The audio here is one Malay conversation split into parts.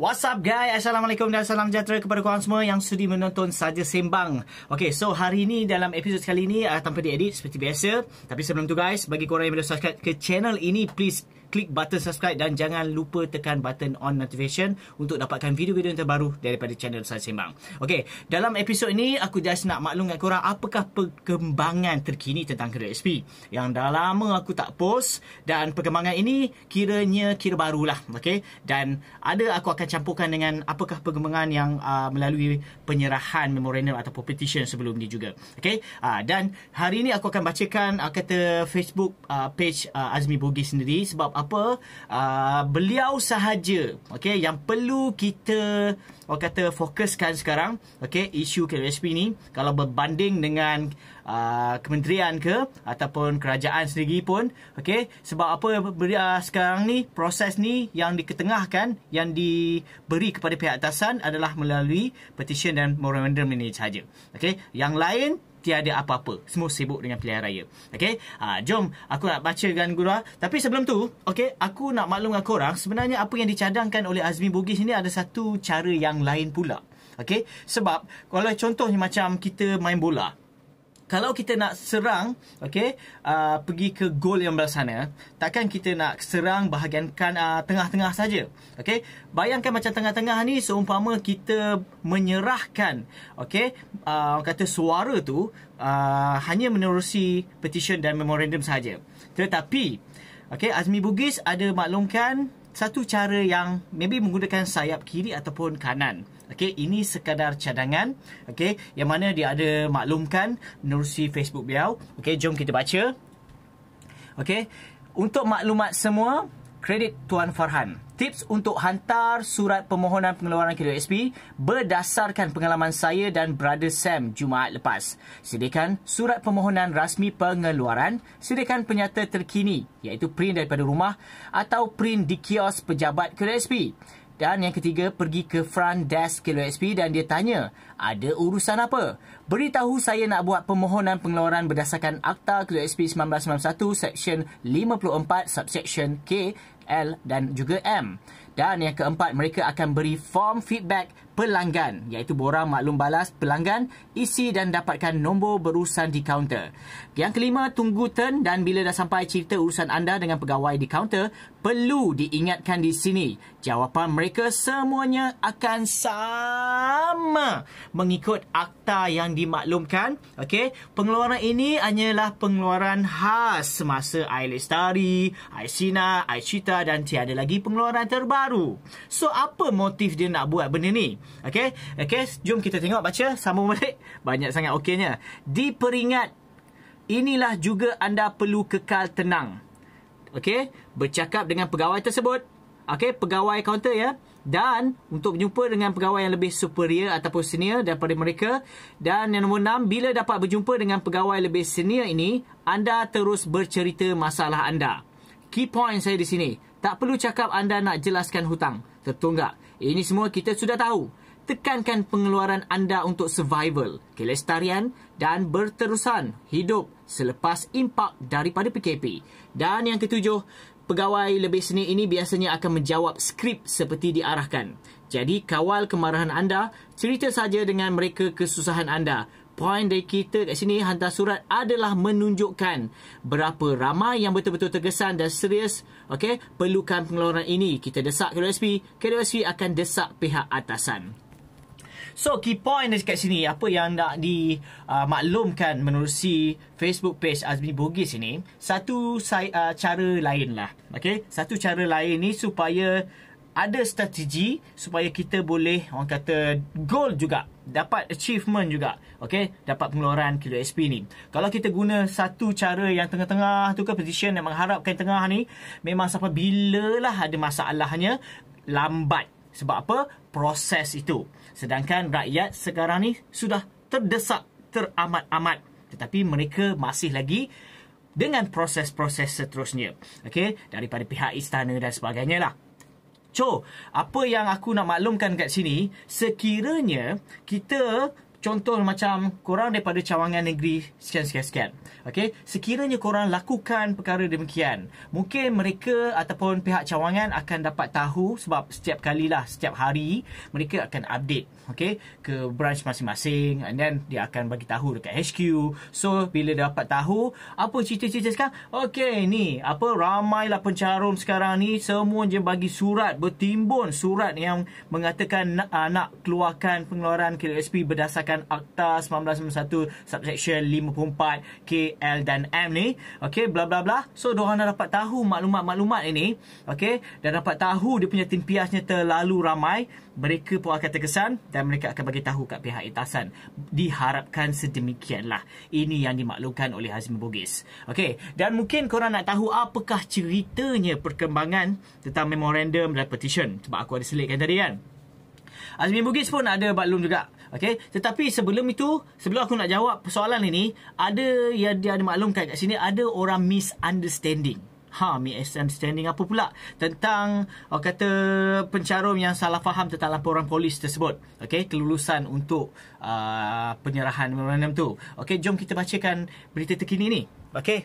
What's up guys? Assalamualaikum dan salam sejahtera kepada korang semua yang sudi menonton Saja Sembang. Okay, so hari ni dalam episod kali ni uh, tanpa diedit seperti biasa. Tapi sebelum tu guys, bagi korang yang belum subscribe ke channel ini, please klik button subscribe dan jangan lupa tekan button on notification untuk dapatkan video-video yang terbaru daripada channel Sai Sembang. Okey, dalam episod ini aku just nak maklumkan korang apakah perkembangan terkini tentang Kedai SP yang dah lama aku tak post dan perkembangan ini kiranya kira barulah. Okey, dan ada aku akan campurkan dengan apakah perkembangan yang uh, melalui penyerahan memorandum atau petition sebelum ni juga. Okey, uh, dan hari ini aku akan bacakan uh, kata Facebook uh, page uh, Azmi Bugis sendiri sebab apa uh, beliau sahaja okey yang perlu kita orang kata fokuskan sekarang okey isu KSP ni kalau berbanding dengan uh, kementerian ke ataupun kerajaan sendiri pun okey sebab apa beliau uh, sekarang ni proses ni yang diketengahkan yang diberi kepada pihak atasan adalah melalui petition dan memorandum ini sahaja okey yang lain tiada apa-apa. Semua sibuk dengan pilihan raya. Okey? Ha, ah, jom aku nak baca dengan Gura. Tapi sebelum tu, okey, aku nak maklum dengan korang. Sebenarnya apa yang dicadangkan oleh Azmi Bugis ini ada satu cara yang lain pula. Okey? Sebab kalau contohnya macam kita main bola kalau kita nak serang okay, uh, pergi ke gol yang belah sana takkan kita nak serang bahagian kan uh, tengah-tengah saja okay? bayangkan macam tengah-tengah ni seumpama kita menyerahkan okay, uh, kata suara tu uh, hanya menerusi petition dan memorandum saja tetapi okay, Azmi Bugis ada maklumkan satu cara yang maybe menggunakan sayap kiri ataupun kanan. Okey, ini sekadar cadangan. Okey, yang mana dia ada maklumkan menerusi Facebook beliau. Okey, jom kita baca. Okey, untuk maklumat semua, kredit Tuan Farhan tips untuk hantar surat permohonan pengeluaran KWSP berdasarkan pengalaman saya dan Brother Sam Jumaat lepas. Sediakan surat permohonan rasmi pengeluaran, sediakan penyata terkini iaitu print daripada rumah atau print di kios pejabat KWSP. Dan yang ketiga, pergi ke front desk KLXP dan dia tanya, ada urusan apa? Beritahu saya nak buat permohonan pengeluaran berdasarkan Akta KLXP 1991 Section 54 Subsection K, L dan juga M. Dan yang keempat, mereka akan beri form feedback pelanggan iaitu borang maklum balas pelanggan isi dan dapatkan nombor berurusan di kaunter. Yang kelima tunggu turn dan bila dah sampai cerita urusan anda dengan pegawai di kaunter perlu diingatkan di sini. Jawapan mereka semuanya akan sama mengikut akta yang dimaklumkan. Okey, pengeluaran ini hanyalah pengeluaran khas semasa air lestari, air sina, air cita dan tiada lagi pengeluaran terbaru. So apa motif dia nak buat benda ni? Okay, okay, jom kita tengok baca sambung balik. Banyak sangat okeynya. Diperingat, inilah juga anda perlu kekal tenang. Okay, bercakap dengan pegawai tersebut. Okay, pegawai kaunter ya. Dan untuk berjumpa dengan pegawai yang lebih superior ataupun senior daripada mereka. Dan yang nombor enam, bila dapat berjumpa dengan pegawai lebih senior ini, anda terus bercerita masalah anda. Key point saya di sini. Tak perlu cakap anda nak jelaskan hutang. Tertunggak. Ini semua kita sudah tahu. Tekankan pengeluaran anda untuk survival, kelestarian dan berterusan hidup selepas impak daripada PKP. Dan yang ketujuh, pegawai lebih seni ini biasanya akan menjawab skrip seperti diarahkan. Jadi kawal kemarahan anda, cerita saja dengan mereka kesusahan anda poin dari kita kat sini hantar surat adalah menunjukkan berapa ramai yang betul-betul tergesan dan serius okay, perlukan pengeluaran ini. Kita desak KWSP, KWSP akan desak pihak atasan. So key point dekat sini apa yang nak dimaklumkan uh, menerusi Facebook page Azmi Bugis ini satu uh, cara lain lah. Okay? Satu cara lain ni supaya ada strategi supaya kita boleh orang kata goal juga dapat achievement juga okey dapat pengeluaran kilo SP ni kalau kita guna satu cara yang tengah-tengah tu ke position yang mengharapkan tengah ni memang sampai lah ada masalahnya lambat sebab apa proses itu sedangkan rakyat sekarang ni sudah terdesak teramat-amat tetapi mereka masih lagi dengan proses-proses seterusnya okey daripada pihak istana dan sebagainya lah Cho, apa yang aku nak maklumkan kat sini, sekiranya kita Contoh macam korang daripada cawangan negeri sekian-sekian-sekian. Okay? Sekiranya korang lakukan perkara demikian, mungkin mereka ataupun pihak cawangan akan dapat tahu sebab setiap kali lah setiap hari, mereka akan update okay, ke branch masing-masing and then dia akan bagi tahu dekat HQ. So, bila dapat tahu, apa cerita-cerita sekarang? Okay, ni, apa ramailah pencarum sekarang ni, semua je bagi surat, bertimbun surat yang mengatakan uh, nak keluarkan pengeluaran KLSP berdasarkan berdasarkan Akta 1991 subsection 54 KL dan M ni okey bla bla bla so diorang dah dapat tahu maklumat-maklumat ini okey dan dapat tahu dia punya timpiasnya terlalu ramai mereka pun akan terkesan dan mereka akan bagi tahu kat pihak atasan diharapkan sedemikianlah ini yang dimaklumkan oleh Hazim Bugis okey dan mungkin korang nak tahu apakah ceritanya perkembangan tentang memorandum dan petition sebab aku ada selitkan tadi kan Azmi Bugis pun ada baklum juga Okay, tetapi sebelum itu, sebelum aku nak jawab persoalan ini, ada yang dia ada maklumkan kat sini ada orang misunderstanding. Ha, misunderstanding apa pula? Tentang orang kata pencarum yang salah faham tentang laporan polis tersebut. Okay, kelulusan untuk uh, penyerahan memorandum itu. Okay, jom kita bacakan berita terkini ini. Okay,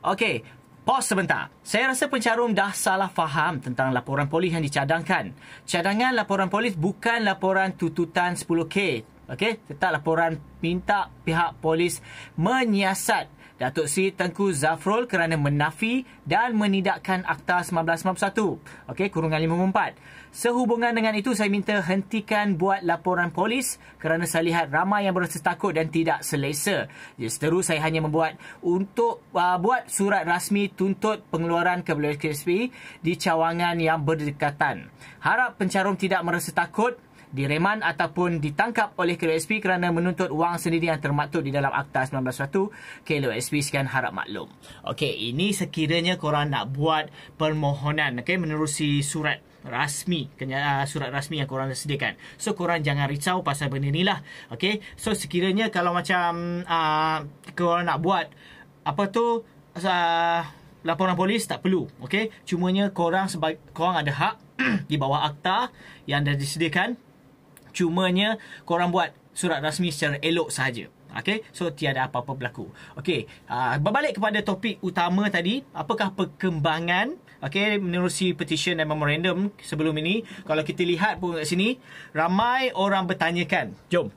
Okey, Pause sebentar. Saya rasa pencarum dah salah faham tentang laporan polis yang dicadangkan. Cadangan laporan polis bukan laporan tututan 10K. Okey, tetap laporan minta pihak polis menyiasat Datuk Seri Tengku Zafrol kerana menafi dan menidakkan Akta 1951. Okey, kurungan 54. Sehubungan dengan itu, saya minta hentikan buat laporan polis kerana saya lihat ramai yang berasa takut dan tidak selesa. Jadi, ya, seterus saya hanya membuat untuk uh, buat surat rasmi tuntut pengeluaran kebeluan KSP di cawangan yang berdekatan. Harap pencarum tidak merasa takut direman ataupun ditangkap oleh KLSP kerana menuntut wang sendiri yang termaktub di dalam Akta 1901 KLSP sekian harap maklum. Okey, ini sekiranya korang nak buat permohonan okay, menerusi surat rasmi ah, surat rasmi yang korang sediakan so korang jangan risau pasal benda ni lah ok so sekiranya kalau macam uh, korang nak buat apa tu uh, laporan polis tak perlu ok cumanya korang sebab korang ada hak di bawah akta yang dah disediakan Cumanya korang buat surat rasmi secara elok sahaja. Okay, so tiada apa-apa berlaku. Okay, uh, ah, berbalik kepada topik utama tadi, apakah perkembangan Okay, menerusi petition dan memorandum sebelum ini, kalau kita lihat pun kat sini, ramai orang bertanyakan. Jom.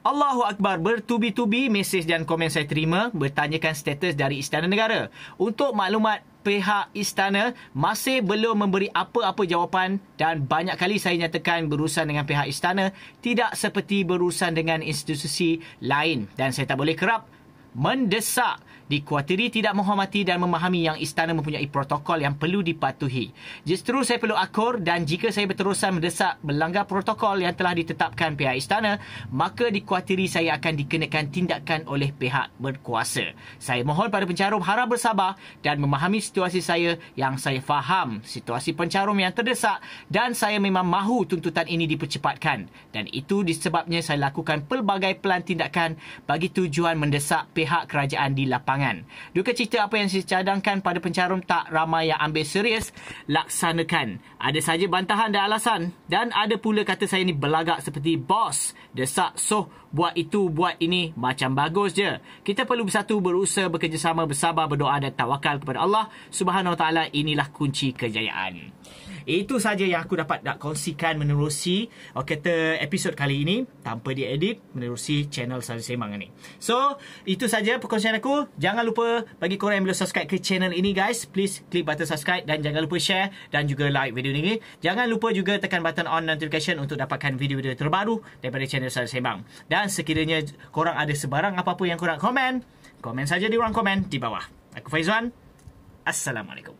Allahu Akbar bertubi-tubi mesej dan komen saya terima bertanyakan status dari Istana Negara. Untuk maklumat pihak istana masih belum memberi apa-apa jawapan dan banyak kali saya nyatakan berurusan dengan pihak istana tidak seperti berurusan dengan institusi lain dan saya tak boleh kerap mendesak dikuatiri tidak menghormati dan memahami yang istana mempunyai protokol yang perlu dipatuhi. Justru saya perlu akur dan jika saya berterusan mendesak melanggar protokol yang telah ditetapkan pihak istana, maka dikuatiri saya akan dikenakan tindakan oleh pihak berkuasa. Saya mohon pada pencarum harap bersabar dan memahami situasi saya yang saya faham situasi pencarum yang terdesak dan saya memang mahu tuntutan ini dipercepatkan dan itu disebabnya saya lakukan pelbagai pelan tindakan bagi tujuan mendesak pihak pihak kerajaan di lapangan. Duka cerita apa yang cadangkan pada pencarum tak ramai yang ambil serius laksanakan. Ada saja bantahan dan alasan dan ada pula kata saya ni belagak seperti bos desak soh buat itu, buat ini, macam bagus je. Kita perlu bersatu, berusaha, bekerjasama, bersabar, berdoa dan tawakal kepada Allah Subhanahu Wa Taala. Inilah kunci kejayaan. Itu saja yang aku dapat nak kongsikan menerusi oh, kata episod kali ini tanpa diedit menerusi channel Sari Semang ini. So, itu saja perkongsian aku. Jangan lupa bagi korang yang belum subscribe ke channel ini guys, please klik button subscribe dan jangan lupa share dan juga like video ini. Jangan lupa juga tekan button on notification untuk dapatkan video-video terbaru daripada channel Sari Semang. Dan dan sekiranya korang ada sebarang apa-apa yang korang komen, komen saja di ruang komen di bawah. Aku Faizwan. Assalamualaikum.